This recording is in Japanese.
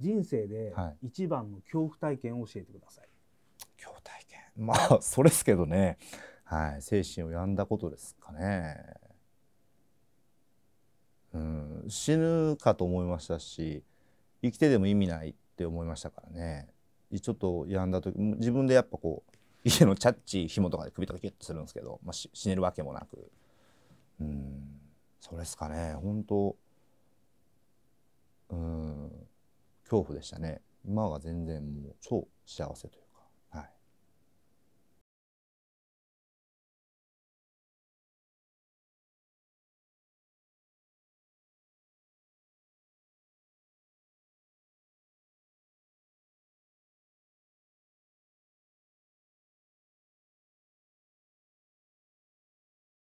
人生で一番の恐怖体験を教えてください、はい、恐怖体験まあ それですけどね、はい、精神を病んだことですかねうん死ぬかと思いましたし生きてでも意味ないって思いましたからねちょっと病んだ時自分でやっぱこう家のチャッチ紐とかで首とかキュッとするんですけど、まあ、死ねるわけもなくうんそれですかね本当恐怖でしたね。今は全然もう超幸せという